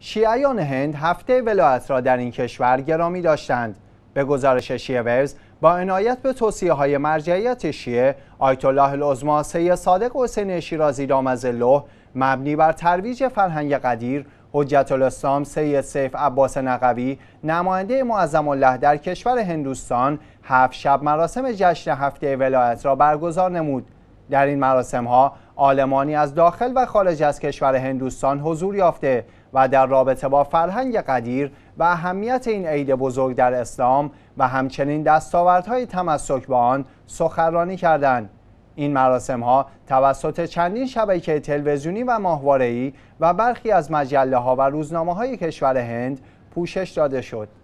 شیعیان هند هفته ولایت را در این کشور گرامی داشتند به گزارش شیعه ویوز با عنایت به توصیه های مرجعیت شیعه آیت الله العظما سید صادق حسین شیرازی دامزله مبنی بر ترویج فرهنگ قدیر حجت الاسلام سید سیف عباس نقوی نماینده معظم الله در کشور هندوستان هفت شب مراسم جشن هفته ولایت را برگزار نمود در این مراسم ها آلمانی از داخل و خارج از کشور هندوستان حضور یافته و در رابطه با فرهنگ قدیر و اهمیت این عید بزرگ در اسلام و همچنین دستاوردهای تمسک به آن سخنرانی کردند این مراسم ها توسط چندین شبکه تلویزیونی و ماهواره‌ای و برخی از مجله ها و روزنامه های کشور هند پوشش داده شد